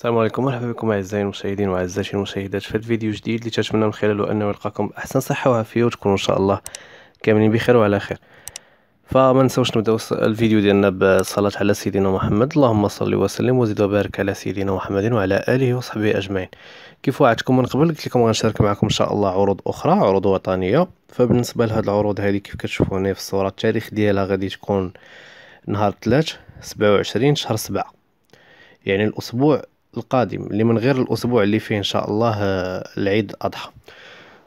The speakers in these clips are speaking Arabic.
السلام عليكم مرحبا بكم اعزائي المشاهدين واعزائي المشاهدات في فيديو جديد اللي تتمنى من خلاله انه يلقاكم باحسن صحه وعافيه وتكونوا ان شاء الله كاملين بخير وعلى خير فما نساوش نبداو الفيديو ديالنا بالصلاه على سيدنا محمد اللهم صل وسلم وزد وبارك على سيدنا محمد وعلى اله وصحبه اجمعين كيف وعدتكم من قبل قلت لكم غنشارك معكم ان شاء الله عروض اخرى عروض وطنيه فبالنسبه لهاد العروض هذه كيف كتشوفوا هنا في الصوره التاريخ ديالها غادي تكون نهار 3 27 شهر 7 يعني الاسبوع القادم اللي من غير الاسبوع اللي فيه ان شاء الله آه، العيد الاضحى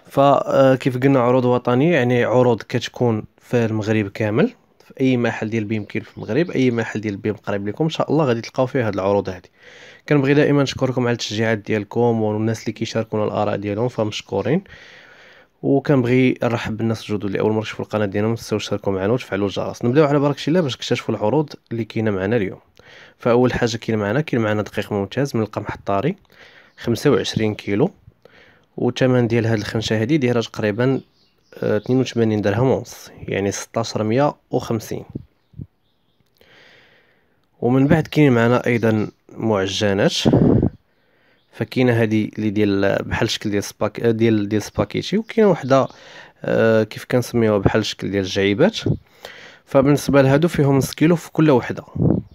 فكيف آه، قلنا عروض وطنيه يعني عروض كتكون في المغرب كامل في اي محل ديال بيم كاين في المغرب اي محل ديال بيم قريب لكم ان شاء الله غادي تلقاو فيه هاد العروض هادي كنبغي دائما نشكركم على التشجيعات ديالكم والناس اللي كيشاركونا الاراء ديالهم فمشكورين وكنبغي نرحب بالناس الجدد اللي اول مره يشوفوا القناه ديالنا ما تنساوش تشاركوا معنا وتفعلوا الجرس نبداو على بركه الله باش تكتشفوا العروض اللي كاينه معنا اليوم فاول حاجه كاين معنا كاين معنا دقيق ممتاز من القمح الطاري 25 كيلو والثمن ديال هاد الخنشه هادي دايره تقريبا 82 آه، درهم ونص يعني 1650 ومن بعد كاين معنا ايضا معجنات فكاينه هادي اللي ديال بحال الشكل ديال سباك آه، ديال ديال سباكيتي وكاينه وحده آه، كيف كنسميوها بحال الشكل ديال الجعيبات فبالنسبه لهادو فيهم نص كيلو في كل وحده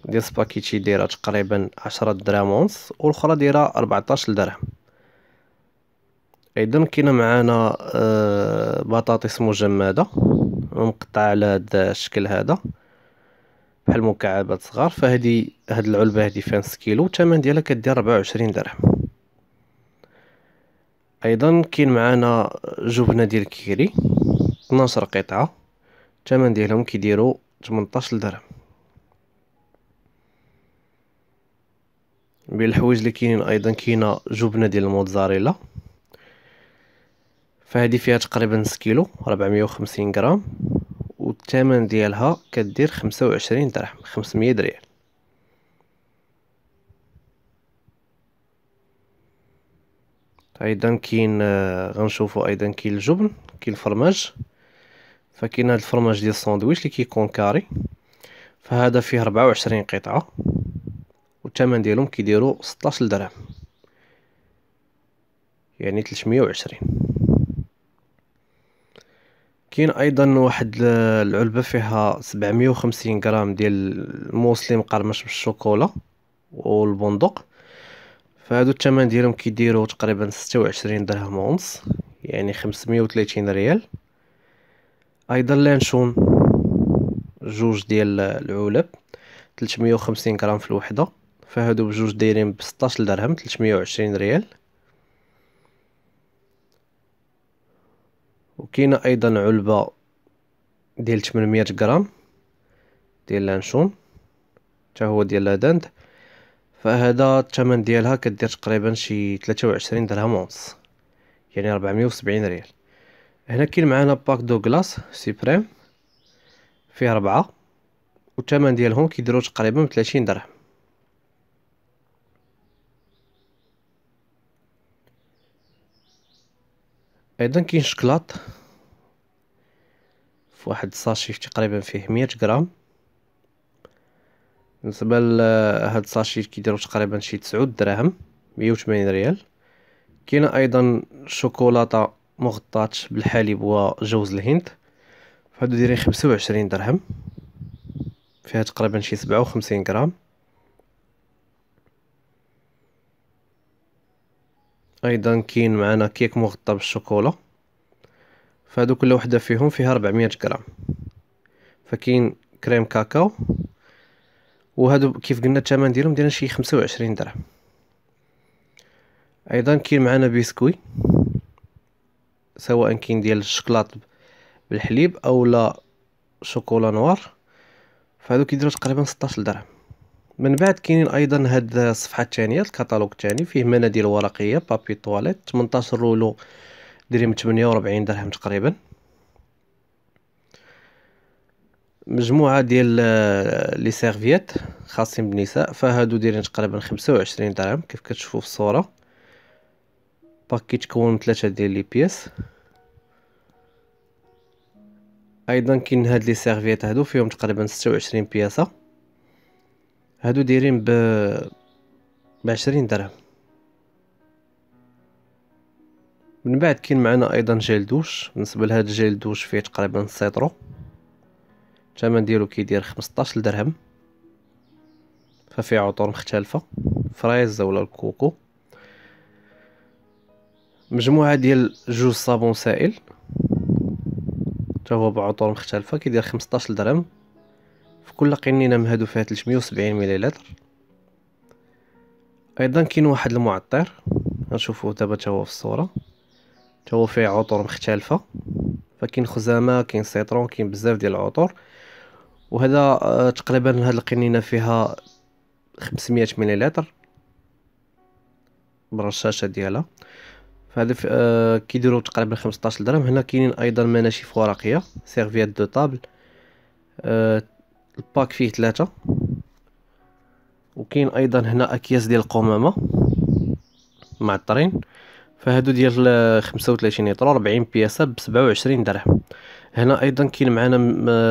ديال سباكيتي دايره تقريبا 10 دراهم ونص والاخرى دايره 14 درهم ايضا كاينه معنا آه، بطاطس مجمده مقطعه على هذا الشكل هذا بحال مكعبات صغار فهذه هاد العلبه هذه فيها نص كيلو الثمن ديالها كدير 24 درهم ايضا كاين معنا جبنه ديال كيري 12 قطعه الثمن ديالهم كيديروا 18 درهم بين الحوايج اللي كاينين ايضا كاينه جبنه ديال الموتزاريلا فهذه فيها تقريبا نص كيلو 450 غرام والثمن ديالها كدير 25 درهم 500 درهم ايضا كاين آه، غنشوفوا ايضا كاين الجبن كاين الفرماج فكاين هذا الفرماج ديال الساندويتش اللي كيكون كاري فهذا فيه 24 قطعه الثمن ديالهم كيديروا 16 درهم يعني 320 كاين ايضا واحد العلبه فيها 750 غرام ديال الموسلي مقرمش بالشوكولا والبندق فهادو الثمن ديالهم كيديروا تقريبا 26 درهم ونص يعني 530 ريال ايضا لانشون جوج ديال العلب 350 غرام في الوحده فهادو بجوج دايرين ب 16 درهم 320 ريال وكاينه ايضا علبه ديال 800 غرام ديال لانشون حتى هو ديال لادند فهذا الثمن ديالها كدير تقريبا شي 23 درهم ونص يعني 470 ريال هنا كاين معانا باك دو دوغلاس سيبريم فيه ربعة والثمن ديالهم كيديروا تقريبا 30 درهم ايضا كاين شكلاط فواحد الساشي تقريبا فيه 100 غرام بالنسبه لهاد الساشي كيديرو تقريبا شي تسعود دراهم مية ريال كاين ايضا شوكولاته مغطاه بالحليب وجوز الهند فهادو دايرين 25 درهم فيها تقريبا شي سبعة غرام ايضا كاين معنا كيك مغطى بالشوكولا فهادو كل وحده فيهم فيها 400 غرام فكاين كريم كاكاو وهادو كيف قلنا الثمن ديالهم ديال شي 25 درهم ايضا كاين معنا بيسكوي سواء كاين ديال الشكلاط بالحليب او لا شوكولا نوار فهادو كيديروا تقريبا 16 درهم من بعد كاينين ايضا هاد الصفحه الثانيه الكتالوج الثاني فيه مناديل ورقيه بابي طواليت 18 رولو درهم 48 درهم تقريبا مجموعه ديال آه، لي سيرفيات خاصين بالنساء فهادو دايرين تقريبا 25 درهم كيف كتشوفوا في الصوره باكي تكون من ثلاثه ديال لي بيس ايضا كاين هاد لي سيرفيات هادو فيهم تقريبا 26 بياسه هادو دايرين ب بعشرين درهم من بعد كاين معنا ايضا جيل دوش بالنسبه لهاد الجيل دوش فيه تقريبا سيترو الثمن ديالو كيدير 15 درهم ففيه عطور مختلفه فريز ولا الكوكو مجموعه ديال جوج صابون سائل حتى هو بعطور مختلفه كيدير 15 درهم كل قنينه مهادو فيها 370 مليلتر ايضا كاين واحد المعطر غنشوفوه دابا حتى هو في الصوره حتى هو فيه عطور مختلفه فكاين خزامه كاين سيترون كاين بزاف ديال العطور وهذا آه، تقريبا هاد القنينه فيها 500 مليلتر بالرشاشه ديالها فهاد آه كيديروا تقريبا 15 درهم هنا كاينين ايضا مناشف ورقيه سيرفيات دو طابل آه الباك فيه ثلاثة وكاين ايضا هنا اكياس ديال القمامة معطرين فهادو ديال خمسة وثلاثين لتر ربعين بياسة بسبعة وعشرين درهم هنا ايضا كاين معنا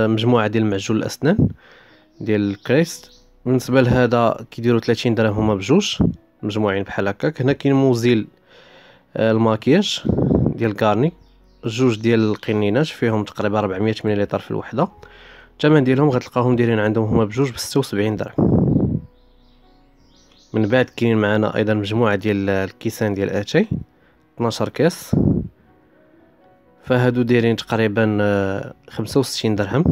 مجموعة ديال معجون الاسنان ديال الكريست بالنسبة لهذا كيديرو ثلاثين درهم هما بجوج مجموعين بحال هكاك هنا كاين موزيل آه، الماكياج ديال كارني جوج ديال القنينات فيهم تقريبا 400 مليلتر في الوحده الثمن ديالهم غتلقاهم دايرين عندهم هما بجوج ب 76 درهم من بعد كاين معنا ايضا مجموعه ديال الكيسان ديال اتاي 12 كاس فهادو دايرين تقريبا 65 آه، درهم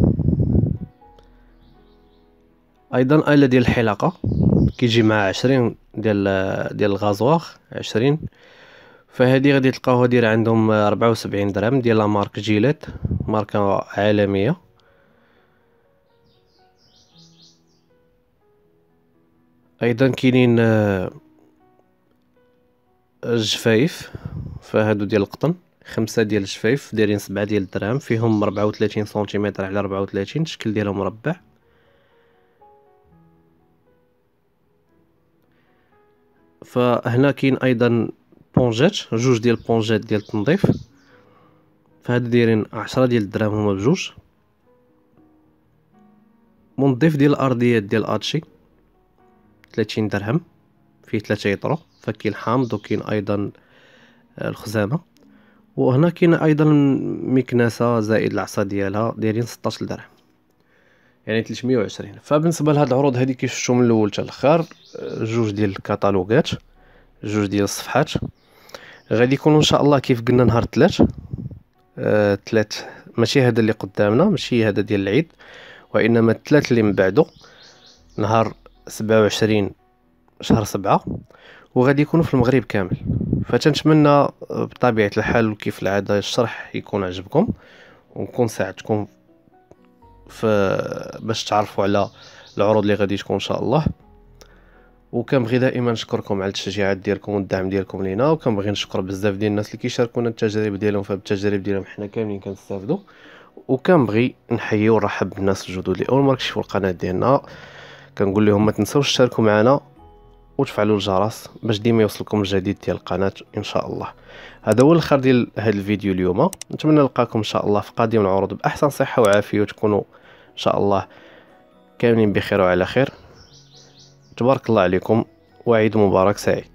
ايضا الا ديال الحلاقه كيجي مع 20 ديال آه، ديال الغازوار 20 فهادي غادي تلقاوها دايره عندهم 74 آه، درهم ديال لا مارك جيلات ماركه عالميه ايضا كاينين الجفايف آه، فهادو ديال القطن خمسة ديال الجفايف دايرين سبعة ديال الدراهم فيهم ربعة وثلاثين سنتيمتر على ربعة وثلاثين الشكل ديالهم مربع فهنا كاين ايضا بونجات جوج ديال البونجات ديال التنظيف فهاد دايرين عشرة ديال الدراهم هما بجوج منظف ديال الارضيات ديال اتشي 30 درهم فيه ثلاثة يطرو فكاين حامض وكاين ايضا آه، الخزامة وهنا كاين ايضا مكنسة زائد العصا ديالها دايرين 16 درهم يعني 320 فبالنسبه لهاد العروض هادي كيف شفتو من الاول حتى الاخر آه، جوج ديال الكتالوجات جوج ديال الصفحات غادي يكونوا ان شاء الله كيف قلنا نهار الثلاث آه، ثلاث ماشي هذا اللي قدامنا ماشي هذا ديال العيد وانما الثلاث اللي من بعده نهار سبعة وعشرين شهر سبعة وغادي يكونوا في المغرب كامل فتنتمنى بطبيعة الحال وكيف العادة الشرح يكون عجبكم ونكون ساعدتكم باش تعرفوا على العروض اللي غادي تكون ان شاء الله وكنبغي دائما نشكركم على التشجيعات ديالكم والدعم ديالكم لينا وكنبغي نشكر بزاف ديال الناس اللي كيشاركونا التجارب ديالهم فبالتجارب ديالهم حنا كاملين كنستافدوا وكنبغي نحيي ونرحب بالناس الجدد اللي اول مره كيشوفوا القناه ديالنا كنقول لهم ما تنسوش تشاركوا معنا وتفعلوا الجرس باش ديما يوصلكم الجديد ديال القناه ان شاء الله هذا هو الاخر ديال هذا الفيديو اليوم نتمنى نلقاكم ان شاء الله في قادم العروض باحسن صحه وعافيه وتكونوا ان شاء الله كاملين بخير وعلى خير تبارك الله عليكم وعيد مبارك سعيد